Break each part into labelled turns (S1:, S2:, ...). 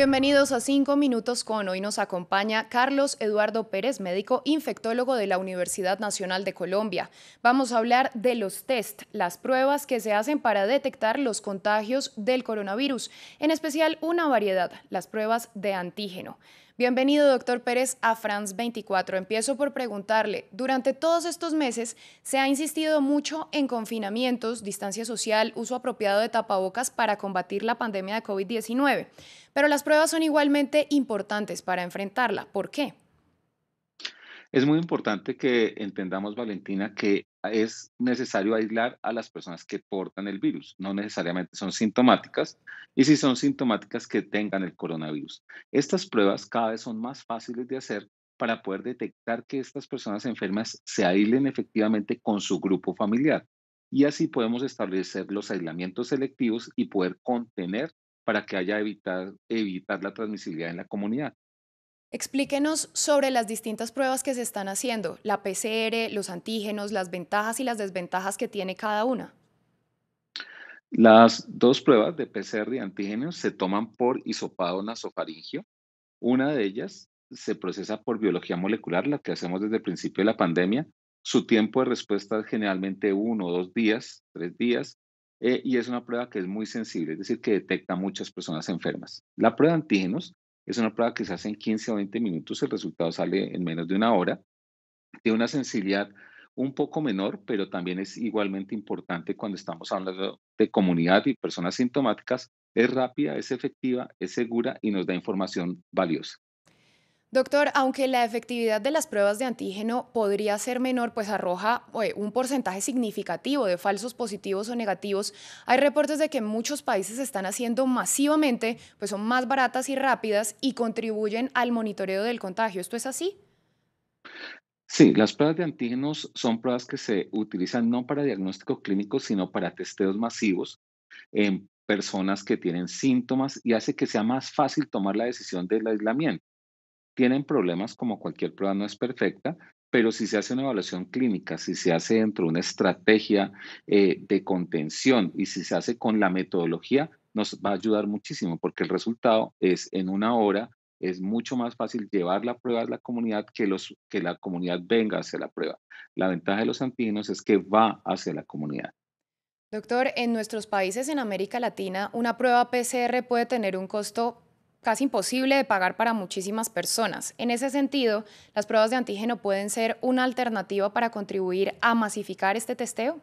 S1: Bienvenidos a 5 Minutos con hoy nos acompaña Carlos Eduardo Pérez, médico infectólogo de la Universidad Nacional de Colombia. Vamos a hablar de los test, las pruebas que se hacen para detectar los contagios del coronavirus, en especial una variedad, las pruebas de antígeno. Bienvenido, doctor Pérez, a France 24. Empiezo por preguntarle, durante todos estos meses se ha insistido mucho en confinamientos, distancia social, uso apropiado de tapabocas para combatir la pandemia de COVID-19. Pero las pruebas son igualmente importantes para enfrentarla. ¿Por qué?
S2: Es muy importante que entendamos, Valentina, que es necesario aislar a las personas que portan el virus. No necesariamente son sintomáticas y si son sintomáticas que tengan el coronavirus. Estas pruebas cada vez son más fáciles de hacer para poder detectar que estas personas enfermas se aíslen efectivamente con su grupo familiar. Y así podemos establecer los aislamientos selectivos y poder contener para que haya evitar, la transmisibilidad en la comunidad.
S1: Explíquenos sobre las distintas pruebas que se están haciendo, la PCR, los antígenos, las ventajas y las desventajas que tiene cada una.
S2: Las dos pruebas de PCR y antígenos se toman por isopado nasofaringio. Una de ellas se procesa por biología molecular, la que hacemos desde el principio de la pandemia. Su tiempo de respuesta es generalmente uno dos días, tres días, eh, y es una prueba que es muy sensible, es decir, que detecta muchas personas enfermas. La prueba de antígenos es una prueba que se hace en 15 o 20 minutos, el resultado sale en menos de una hora, tiene una sensibilidad un poco menor, pero también es igualmente importante cuando estamos hablando de comunidad y personas sintomáticas. Es rápida, es efectiva, es segura y nos da información valiosa.
S1: Doctor, aunque la efectividad de las pruebas de antígeno podría ser menor, pues arroja eh, un porcentaje significativo de falsos positivos o negativos, hay reportes de que muchos países están haciendo masivamente, pues son más baratas y rápidas y contribuyen al monitoreo del contagio. ¿Esto es así?
S2: Sí, las pruebas de antígenos son pruebas que se utilizan no para diagnóstico clínico, sino para testeos masivos en personas que tienen síntomas y hace que sea más fácil tomar la decisión del aislamiento tienen problemas como cualquier prueba no es perfecta, pero si se hace una evaluación clínica, si se hace dentro de una estrategia eh, de contención y si se hace con la metodología, nos va a ayudar muchísimo porque el resultado es en una hora, es mucho más fácil llevar la prueba a la comunidad que, los, que la comunidad venga hacia la prueba. La ventaja de los antígenos es que va hacia la comunidad.
S1: Doctor, en nuestros países en América Latina, una prueba PCR puede tener un costo casi imposible de pagar para muchísimas personas. En ese sentido, ¿las pruebas de antígeno pueden ser una alternativa para contribuir a masificar este testeo?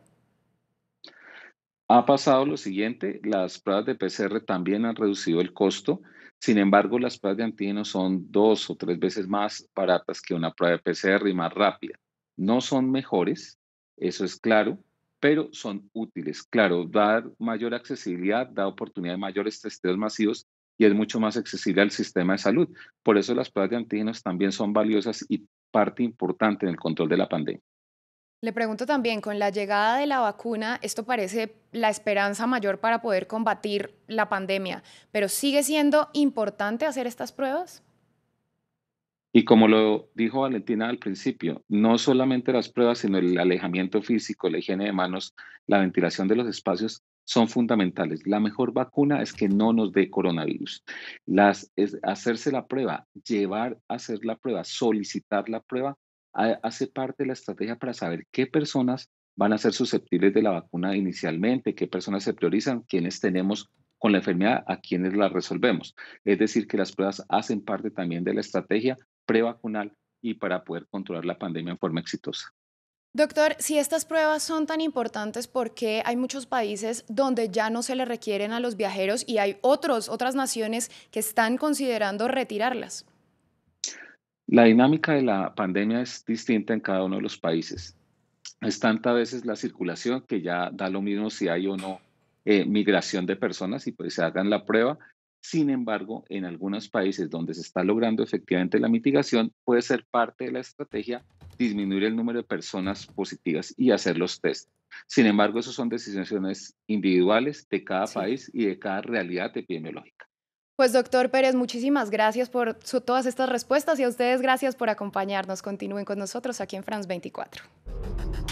S2: Ha pasado lo siguiente, las pruebas de PCR también han reducido el costo, sin embargo, las pruebas de antígeno son dos o tres veces más baratas que una prueba de PCR y más rápida. No son mejores, eso es claro, pero son útiles. Claro, dar mayor accesibilidad, da oportunidad de mayores testeos masivos y es mucho más accesible al sistema de salud. Por eso las pruebas de antígenos también son valiosas y parte importante en el control de la pandemia.
S1: Le pregunto también, con la llegada de la vacuna, esto parece la esperanza mayor para poder combatir la pandemia, pero ¿sigue siendo importante hacer estas pruebas?
S2: Y como lo dijo Valentina al principio, no solamente las pruebas, sino el alejamiento físico, la higiene de manos, la ventilación de los espacios son fundamentales. La mejor vacuna es que no nos dé coronavirus. Las, hacerse la prueba, llevar a hacer la prueba, solicitar la prueba, hace parte de la estrategia para saber qué personas van a ser susceptibles de la vacuna inicialmente, qué personas se priorizan, quiénes tenemos con la enfermedad, a quienes la resolvemos. Es decir, que las pruebas hacen parte también de la estrategia prevacunal y para poder controlar la pandemia en forma exitosa.
S1: Doctor, si estas pruebas son tan importantes, ¿por qué hay muchos países donde ya no se le requieren a los viajeros y hay otros, otras naciones que están considerando retirarlas?
S2: La dinámica de la pandemia es distinta en cada uno de los países. Es tanta veces la circulación que ya da lo mismo si hay o no eh, migración de personas y pues se hagan la prueba sin embargo, en algunos países donde se está logrando efectivamente la mitigación, puede ser parte de la estrategia disminuir el número de personas positivas y hacer los test. Sin embargo, esas son decisiones individuales de cada país y de cada realidad epidemiológica.
S1: Pues doctor Pérez, muchísimas gracias por todas estas respuestas y a ustedes gracias por acompañarnos. Continúen con nosotros aquí en France 24.